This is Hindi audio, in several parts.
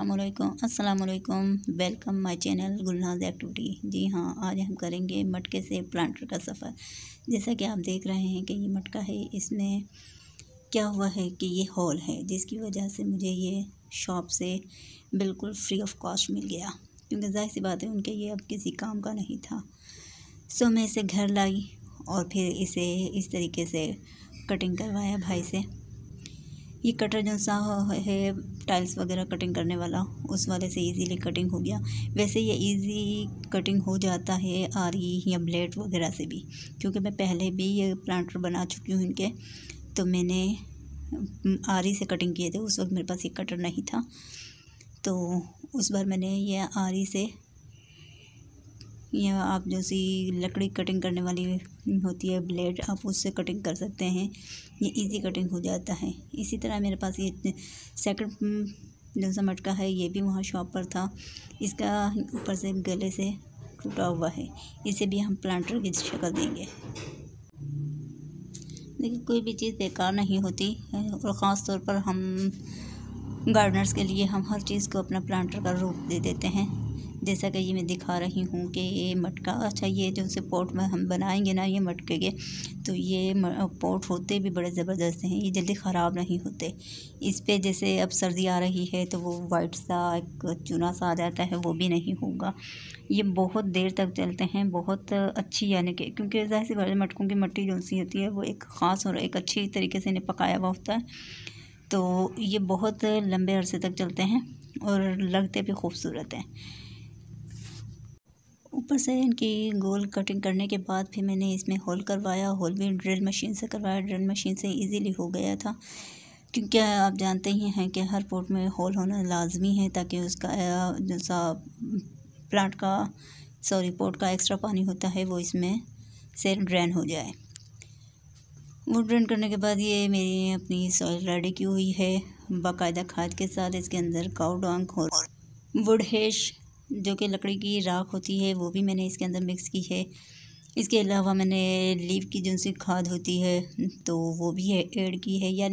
अल्लाम असलकम welcome my channel Gulnaz activity जी हाँ आज हम करेंगे मटके से प्लांटर का सफ़र जैसा कि आप देख रहे हैं कि ये मटका है इसमें क्या हुआ है कि ये हॉल है जिसकी वजह से मुझे ये शॉप से बिल्कुल फ्री ऑफ कॉस्ट मिल गया क्योंकि जाहिर सी बात है उनके ये अब किसी काम का नहीं था सो मैं इसे घर लाई और फिर इसे इस तरीके से कटिंग करवाया भाई से ये कटर जैसा है टाइल्स वगैरह कटिंग करने वाला उस वाले से इजीली कटिंग हो गया वैसे ये इजी कटिंग हो जाता है आरी या ब्लेड वगैरह से भी क्योंकि मैं पहले भी ये प्लांटर बना चुकी हूँ इनके तो मैंने आरी से कटिंग किए थे उस वक्त मेरे पास ये कटर नहीं था तो उस बार मैंने ये आरी से या आप जैसी लकड़ी कटिंग करने वाली होती है ब्लेड आप उससे कटिंग कर सकते हैं ये इजी कटिंग हो जाता है इसी तरह मेरे पास ये सेकंड जो सा मटका है ये भी वहाँ शॉप पर था इसका ऊपर से गले से टूटा हुआ है इसे भी हम प्लांटर की शक्ल देंगे देखिए कोई भी चीज़ बेकार नहीं होती है और ख़ास तौर पर हम गार्डनर्स के लिए हम हर चीज़ को अपना प्लांटर का रूप दे देते हैं जैसा कि ये मैं दिखा रही हूँ कि ये मटका अच्छा ये जो से पोट में हम बनाएंगे ना ये मटके के तो ये पोट होते भी बड़े ज़बरदस्त हैं ये जल्दी ख़राब नहीं होते इस पर जैसे अब सर्दी आ रही है तो वो वाइट सा एक चूना सा आ जाता है वो भी नहीं होगा ये बहुत देर तक चलते हैं बहुत अच्छी यानी कि क्योंकि ज़ाहिर सी बड़े मटकों की मट्टी जो सी होती है वो एक ख़ास और एक अच्छी तरीके से इन्हें पकाया हुआ होता है तो ये बहुत लंबे अरसे तक चलते हैं और लगते भी खूबसूरत हैं ऊपर से इनकी गोल कटिंग करने के बाद फिर मैंने इसमें होल करवाया होल भी ड्रिल मशीन से करवाया ड्रिल मशीन से इजीली हो गया था क्योंकि आप जानते ही हैं कि हर पोर्ट में होल होना लाजमी है ताकि उसका जैसा प्लांट का सॉरी पोर्ट का एक्स्ट्रा पानी होता है वो इसमें से ड्रेन हो जाए वो ड्रेन करने के बाद ये मेरी अपनी सॉइल रेडी की हुई है बाकायदा खाद के साथ इसके अंदर काउडोंग और वुड हेश जो कि लकड़ी की राख होती है वो भी मैंने इसके अंदर मिक्स की है इसके अलावा मैंने लीव की जो सी खाद होती है तो वो भी ऐड की है यानी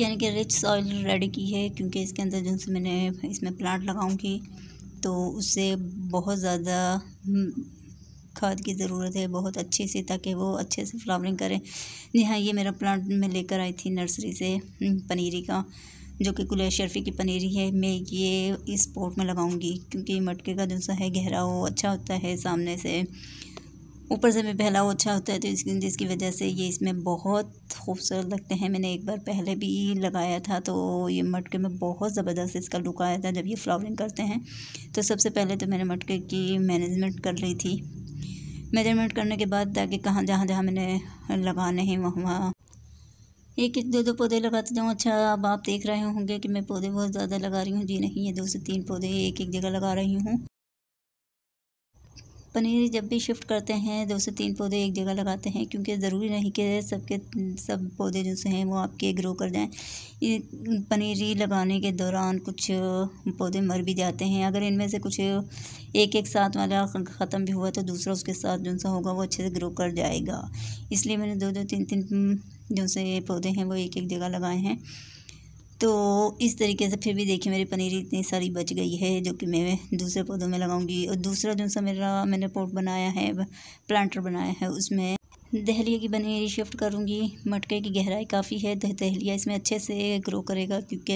यानी कि रिच सॉइल रेडी की है क्योंकि इसके अंदर जो से मैंने इसमें प्लांट लगाऊंगी तो उससे बहुत ज़्यादा हम्म, खाद की ज़रूरत है बहुत अच्छे से ताकि वो अच्छे से फ्लावरिंग करें जी हाँ ये मेरा प्लांट मैं लेकर आई थी नर्सरी से हम्म, पनीरी का जो कि कुल शर्फ़ी की पनीरी है मैं ये इस पोट में लगाऊंगी क्योंकि मटके का जो सा है गहरा हो अच्छा होता है सामने से ऊपर से भी पहला वो अच्छा होता है तो इसकी जिसकी वजह से ये इसमें बहुत खूबसूरत लगते हैं मैंने एक बार पहले भी लगाया था तो ये मटके में बहुत ज़बरदस्त इसका लुक आया था जब ये फ्लावरिंग करते हैं तो सबसे पहले तो मैंने मटके की मैनेजमेंट कर ली थी मेजरमेंट करने के बाद ताकि कहाँ जहाँ जहाँ मैंने लगाने हैं वहाँ वहाँ एक एक दो दो पौधे लगाते जाऊँ अच्छा अब आप देख रहे होंगे कि मैं पौधे बहुत ज़्यादा लगा रही हूँ जी नहीं ये दो से तीन पौधे एक एक जगह लगा रही हूँ पनीर जब भी शिफ्ट करते हैं दो से तीन पौधे एक जगह लगाते हैं क्योंकि ज़रूरी नहीं कि सबके सब पौधे जो से हैं वो आपके ग्रो कर जाएं पनीरी लगाने के दौरान कुछ पौधे मर भी जाते हैं अगर इनमें से कुछ एक एक साथ वाला ख़त्म भी हुआ तो दूसरा उसके साथ जो सा होगा वो अच्छे से ग्रो कर जाएगा इसलिए मैंने दो दो तीन तीन जो से पौधे हैं वो एक एक जगह लगाए हैं तो इस तरीके से फिर भी देखिए मेरी पनीर इतनी सारी बच गई है जो कि मैं दूसरे पौधों में लगाऊंगी और दूसरा जो सा मेरा मैंने पोट बनाया है प्लांटर बनाया है उसमें दहलिया की पनीर शिफ्ट करूंगी मटके की गहराई काफ़ी है तो दहलिया इसमें अच्छे से ग्रो करेगा क्योंकि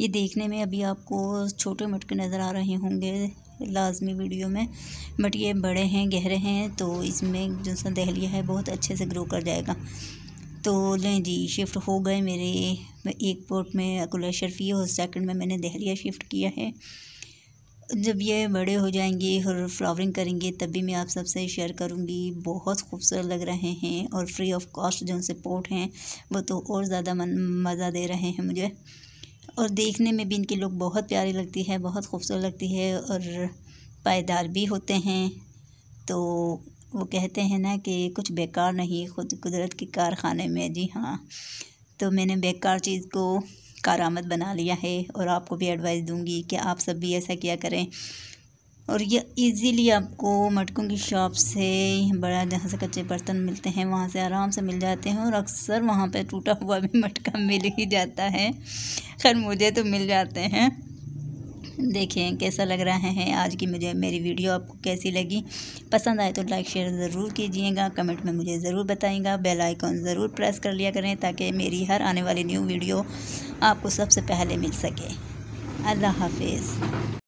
ये देखने में अभी आपको छोटे मटके नज़र आ रहे होंगे लाजमी वीडियो में बट ये बड़े हैं गहरे हैं तो इसमें जो सा दहलिया है बहुत अच्छे से ग्रो कर जाएगा तो लें जी शिफ्ट हो गए मेरे एक पोर्ट में अकुला शर्फी और सेकंड में मैंने दहलिया शिफ्ट किया है जब ये बड़े हो जाएंगे और फ्लावरिंग करेंगे तब भी मैं आप सबसे शेयर करूँगी बहुत खूबसूरत लग रहे हैं और फ्री ऑफ कॉस्ट जो उनसे पोर्ट हैं वो तो और ज़्यादा मज़ा दे रहे हैं मुझे और देखने में भी इनकी लुक बहुत प्यारी लगती है बहुत खूबसूरत लगती है और पायदार भी होते हैं तो वो कहते हैं ना कि कुछ बेकार नहीं खुद कुदरत के कारखाने में जी हाँ तो मैंने बेकार चीज़ को आमद बना लिया है और आपको भी एडवाइस दूंगी कि आप सब भी ऐसा किया करें और ये इजीली आपको मटकों की शॉप से बड़ा जहाँ से कच्चे बर्तन मिलते हैं वहाँ से आराम से मिल जाते हैं और अक्सर वहाँ पे टूटा हुआ भी मटका मिल ही जाता है खैर मुझे तो मिल जाते हैं देखें कैसा लग रहा है आज की मुझे मेरी वीडियो आपको कैसी लगी पसंद आए तो लाइक शेयर ज़रूर कीजिएगा कमेंट में मुझे ज़रूर बताएंगा बेल आइकॉन ज़रूर प्रेस कर लिया करें ताकि मेरी हर आने वाली न्यू वीडियो आपको सबसे पहले मिल सके अल्लाह हाफिज़